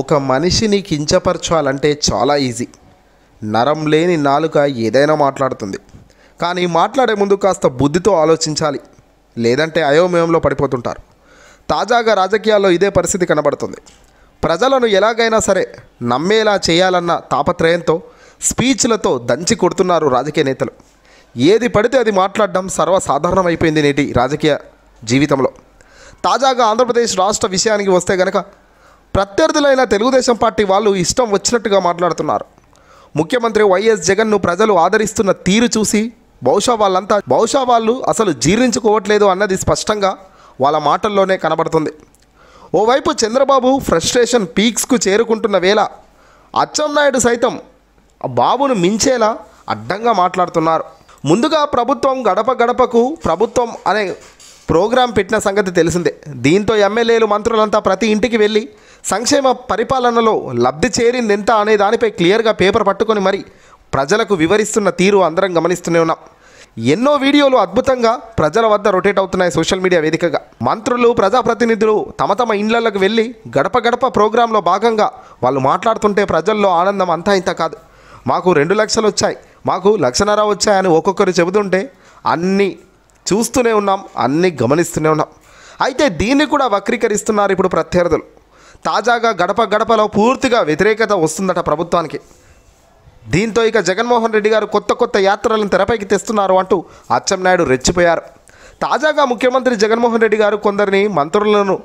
ఒక మనిషిని కించపరచాలంటే చాలా ఈజీ నరం లేని నాలుక ఏదైనా మాట్లాడుతుంది కానీ మాట్లాడే ముందు కాస్త బుద్ధితో ఆలోచించాలి లేదంటే అయోమయంలో పడిపోతుంటారు తాజాగా రాజకీయాల్లో ఇదే పరిస్థితి కనబడుతుంది ప్రజలను ఎలాగైనా సరే నమ్మేలా చేయాలన్న తాపత్రయంతో స్పీచ్లతో దంచి కొడుతున్నారు రాజకీయ నేతలు ఏది పడితే అది మాట్లాడడం సర్వసాధారణమైపోయింది నేటి రాజకీయ జీవితంలో తాజాగా ఆంధ్రప్రదేశ్ రాష్ట్ర విషయానికి వస్తే గనక ప్రత్యర్థులైన తెలుగుదేశం పార్టీ వాళ్ళు ఇష్టం వచ్చినట్టుగా మాట్లాడుతున్నారు ముఖ్యమంత్రి వైఎస్ జగన్ను ప్రజలు ఆదరిస్తున్న తీరు చూసి బహుశా వాళ్ళంతా బహుశా వాళ్ళు అసలు జీర్ణించుకోవట్లేదు అన్నది స్పష్టంగా వాళ్ళ మాటల్లోనే కనబడుతుంది ఓవైపు చంద్రబాబు ఫ్రస్ట్రేషన్ పీక్స్కు చేరుకుంటున్న వేళ అచ్చెన్నాయుడు సైతం బాబును మించేలా అడ్డంగా మాట్లాడుతున్నారు ముందుగా ప్రభుత్వం గడప గడపకు ప్రభుత్వం అనే ప్రోగ్రాం పెట్టిన సంగతి తెలిసిందే దీంతో ఎమ్మెల్యేలు మంత్రులంతా ప్రతి ఇంటికి వెళ్ళి సంక్షేమ పరిపాలనలో లబ్ధి చేరింది ఎంత అనే దానిపై క్లియర్గా పేపర్ పట్టుకొని మరి ప్రజలకు వివరిస్తున్న తీరు అందరం గమనిస్తూనే ఉన్నాం ఎన్నో వీడియోలు అద్భుతంగా ప్రజల వద్ద రొటేట్ అవుతున్నాయి సోషల్ మీడియా వేదికగా మంత్రులు ప్రజాప్రతినిధులు తమ తమ ఇండ్లలకు వెళ్ళి గడప గడప ప్రోగ్రాంలో భాగంగా వాళ్ళు మాట్లాడుతుంటే ప్రజల్లో ఆనందం అంతా ఇంత కాదు మాకు రెండు లక్షలు వచ్చాయి మాకు లక్షన్నర వచ్చాయని ఒక్కొక్కరు చెబుతుంటే అన్నీ చూస్తూనే ఉన్నాం అన్నీ గమనిస్తూనే ఉన్నాం అయితే దీన్ని కూడా వక్రీకరిస్తున్నారు ఇప్పుడు ప్రత్యర్థులు తాజాగా గడప గడపలో పూర్తిగా వ్యతిరేకత వస్తుందట ప్రభుత్వానికి దీంతో ఇక జగన్మోహన్ రెడ్డి గారు కొత్త కొత్త యాత్రలను తెరపైకి తెస్తున్నారు అంటూ అచ్చెన్నాయుడు రెచ్చిపోయారు తాజాగా ముఖ్యమంత్రి జగన్మోహన్ రెడ్డి గారు కొందరిని మంత్రులను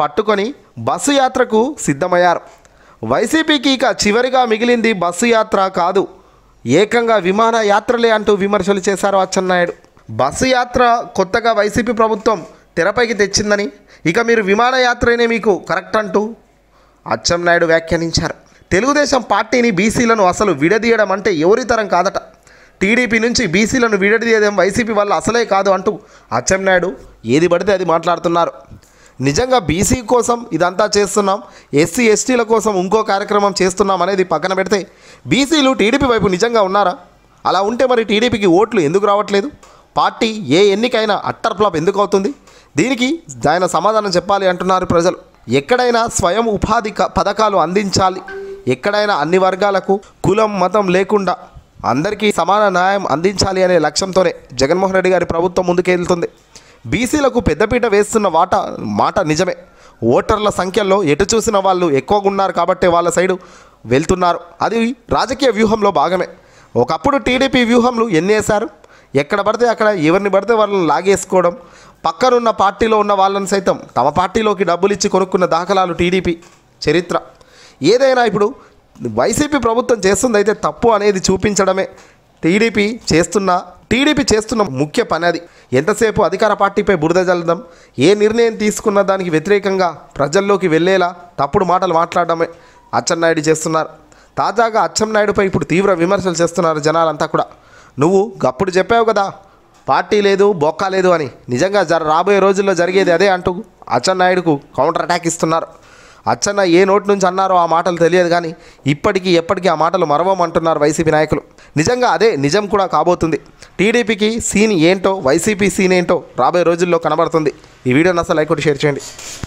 పట్టుకొని బస్సు యాత్రకు సిద్ధమయ్యారు వైసీపీకి ఇక చివరిగా మిగిలింది బస్సు యాత్ర కాదు ఏకంగా విమాన యాత్రలే అంటూ విమర్శలు చేశారు అచ్చెన్నాయుడు బస్సు యాత్ర కొత్తగా వైసీపీ ప్రభుత్వం తెరపైకి తెచ్చిందని ఇక మీరు విమానయాత్రనే మీకు కరెక్ట్ అంటూ అచ్చెన్నాయుడు వ్యాఖ్యానించారు తెలుగుదేశం పార్టీని బీసీలను అసలు విడదీయడం అంటే ఎవరితరం కాదట టీడీపీ నుంచి బీసీలను విడదీయడం వైసీపీ వల్ల అసలే కాదు అంటూ అచ్చెన్నాయుడు ఏది పడితే అది మాట్లాడుతున్నారు నిజంగా బీసీ కోసం ఇదంతా చేస్తున్నాం ఎస్సీ ఎస్టీల కోసం ఇంకో కార్యక్రమం చేస్తున్నాం అనేది పక్కన పెడితే బీసీలు టీడీపీ వైపు నిజంగా ఉన్నారా అలా ఉంటే మరి టీడీపీకి ఓట్లు ఎందుకు రావట్లేదు పార్టీ ఏ ఎన్నికైనా అట్టర్ ఫ్లాప్ ఎందుకు అవుతుంది దీనికి ఆయన సమాధానం చెప్పాలి అంటున్నారు ప్రజలు ఎక్కడైనా స్వయం ఉపాధి పథకాలు అందించాలి ఎక్కడైనా అన్ని వర్గాలకు కులం మతం లేకుండా అందరికీ సమాన న్యాయం అందించాలి అనే లక్ష్యంతోనే జగన్మోహన్ రెడ్డి గారి ప్రభుత్వం ముందుకెళ్తుంది బీసీలకు పెద్దపీట వేస్తున్న వాట మాట నిజమే ఓటర్ల సంఖ్యలో ఎటు చూసిన వాళ్ళు ఎక్కువగా ఉన్నారు కాబట్టి వాళ్ళ సైడు వెళ్తున్నారు అది రాజకీయ వ్యూహంలో భాగమే ఒకప్పుడు టీడీపీ వ్యూహంలు ఎన్నేశారు ఎక్కడ పడితే అక్కడ ఎవరిని పడితే వాళ్ళని లాగేసుకోవడం పక్కనున్న పార్టీలో ఉన్న వాళ్ళని సైతం తమ పార్టీలోకి డబ్బులు ఇచ్చి కొనుక్కున్న దాఖలాలు టీడీపీ చరిత్ర ఏదైనా ఇప్పుడు వైసీపీ ప్రభుత్వం చేస్తుంది అయితే తప్పు అనేది చూపించడమే టీడీపీ చేస్తున్న టీడీపీ చేస్తున్న ముఖ్య పని అది ఎంతసేపు అధికార పార్టీపై బురద జల్దాం ఏ నిర్ణయం తీసుకున్న దానికి వ్యతిరేకంగా ప్రజల్లోకి వెళ్ళేలా తప్పుడు మాటలు మాట్లాడడమే అచ్చెన్నాయుడు చేస్తున్నారు తాజాగా అచ్చెన్నాయుడుపై ఇప్పుడు తీవ్ర విమర్శలు చేస్తున్నారు జనాలంతా కూడా నువ్వు గప్పుడు చెప్పావు కదా పార్టీ లేదు బొక్కా లేదు అని నిజంగా జర రాబోయే రోజుల్లో జరిగేది అదే అంటూ అచ్చెన్నాయుడుకు కౌంటర్ అటాక్ ఇస్తున్నారు అచ్చన్న ఏ నోటి నుంచి అన్నారో ఆ మాటలు తెలియదు కానీ ఇప్పటికీ ఎప్పటికీ ఆ మాటలు మరవమంటున్నారు వైసీపీ నాయకులు నిజంగా అదే నిజం కూడా కాబోతుంది టీడీపీకి సీన్ ఏంటో వైసీపీ సీన్ ఏంటో రాబోయే రోజుల్లో కనబడుతుంది ఈ వీడియోని అసలు లైక్ ఒకటి షేర్ చేయండి